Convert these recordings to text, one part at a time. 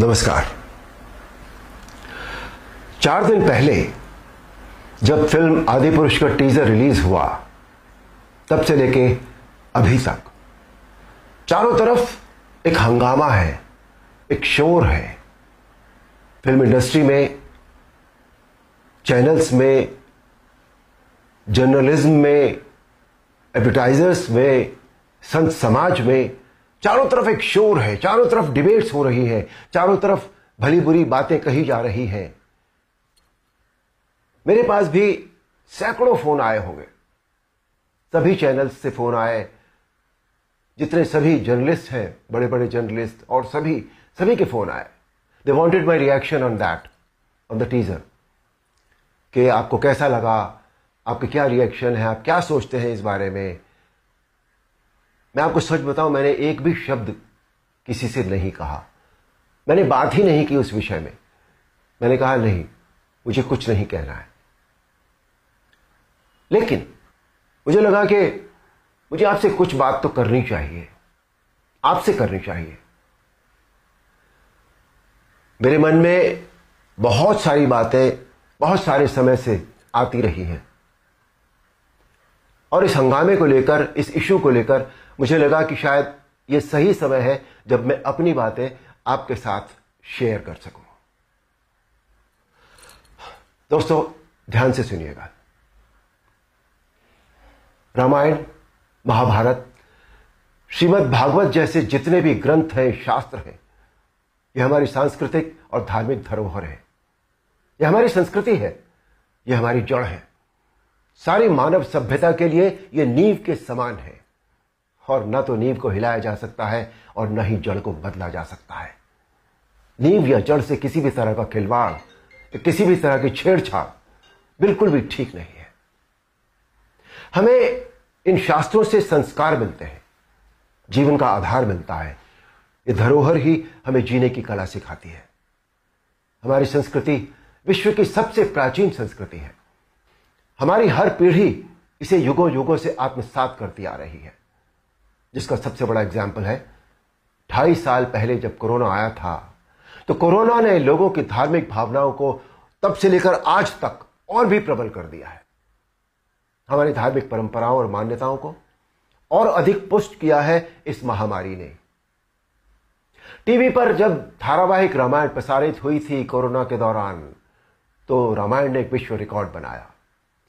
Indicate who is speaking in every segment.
Speaker 1: नमस्कार चार दिन पहले जब फिल्म आदि पुरुष का टीजर रिलीज हुआ तब से लेके अभी तक चारों तरफ एक हंगामा है एक शोर है फिल्म इंडस्ट्री में चैनल्स में जर्नलिज्म में एडवर्टाइजर्स में संत समाज में चारों तरफ एक शोर है चारों तरफ डिबेट्स हो रही है चारों तरफ भली बुरी बातें कही जा रही है मेरे पास भी सैकड़ों फोन आए होंगे सभी चैनल्स से फोन आए जितने सभी जर्नलिस्ट हैं बड़े बड़े जर्नलिस्ट और सभी सभी के फोन आए they wanted my reaction on that on the teaser कि आपको कैसा लगा आपके क्या रिएक्शन है आप क्या सोचते हैं इस बारे में मैं आपको सच बताऊं मैंने एक भी शब्द किसी से नहीं कहा मैंने बात ही नहीं की उस विषय में मैंने कहा नहीं मुझे कुछ नहीं कहना है लेकिन मुझे लगा कि मुझे आपसे कुछ बात तो करनी चाहिए आपसे करनी चाहिए मेरे मन में बहुत सारी बातें बहुत सारे समय से आती रही हैं और इस हंगामे को लेकर इस इशू को लेकर मुझे लगा कि शायद ये सही समय है जब मैं अपनी बातें आपके साथ शेयर कर सकूं दोस्तों ध्यान से सुनिएगा रामायण महाभारत श्रीमद् भागवत जैसे जितने भी ग्रंथ हैं शास्त्र हैं यह हमारी सांस्कृतिक और धार्मिक धरोहर है यह हमारी संस्कृति है यह हमारी जड़ है सारी मानव सभ्यता के लिए यह नींव के समान है और न तो नींव को हिलाया जा सकता है और न ही जड़ को बदला जा सकता है नींव या जड़ से किसी भी तरह का खिलवाड़ किसी भी तरह की छेड़छाड़ बिल्कुल भी ठीक नहीं है हमें इन शास्त्रों से संस्कार मिलते हैं जीवन का आधार मिलता है ये धरोहर ही हमें जीने की कला सिखाती है हमारी संस्कृति विश्व की सबसे प्राचीन संस्कृति है हमारी हर पीढ़ी इसे युगों युगों से आत्मसात करती आ रही है जिसका सबसे बड़ा एग्जाम्पल है ढाई साल पहले जब कोरोना आया था तो कोरोना ने लोगों की धार्मिक भावनाओं को तब से लेकर आज तक और भी प्रबल कर दिया है हमारी धार्मिक परंपराओं और मान्यताओं को और अधिक पुष्ट किया है इस महामारी ने टीवी पर जब धारावाहिक रामायण प्रसारित हुई थी कोरोना के दौरान तो रामायण ने एक विश्व रिकॉर्ड बनाया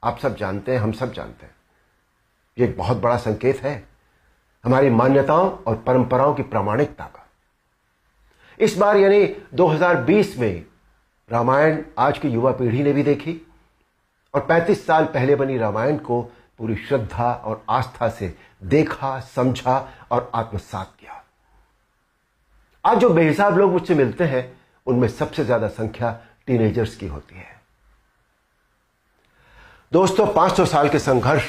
Speaker 1: आप सब जानते हैं हम सब जानते हैं ये एक बहुत बड़ा संकेत है हमारी मान्यताओं और परंपराओं की प्रामाणिकता का इस बार यानी 2020 में रामायण आज की युवा पीढ़ी ने भी देखी और 35 साल पहले बनी रामायण को पूरी श्रद्धा और आस्था से देखा समझा और आत्मसात किया आज जो बेहिसाब लोग मुझसे मिलते हैं उनमें सबसे ज्यादा संख्या टीनेजर्स की होती है दोस्तों 500 साल के संघर्ष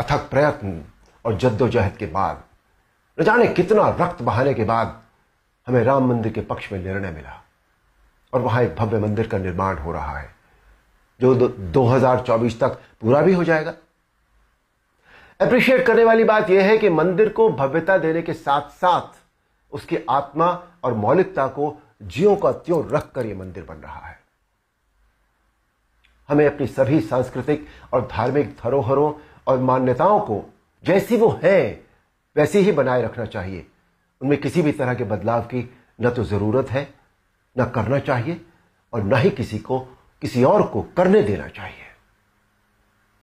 Speaker 1: अथक प्रयत्न और जद्दोजहद के बाद न जाने कितना रक्त बहाने के बाद हमें राम मंदिर के पक्ष में निर्णय मिला और वहां एक भव्य मंदिर का निर्माण हो रहा है जो 2024 तक पूरा भी हो जाएगा अप्रिशिएट करने वाली बात यह है कि मंदिर को भव्यता देने के साथ साथ उसकी आत्मा और मौलिकता को जियो का त्यों रखकर यह मंदिर बन रहा है हमें अपनी सभी सांस्कृतिक और धार्मिक धरोहरों और मान्यताओं को जैसी वो हैं वैसी ही बनाए रखना चाहिए उनमें किसी भी तरह के बदलाव की न तो ज़रूरत है न करना चाहिए और न ही किसी को किसी और को करने देना चाहिए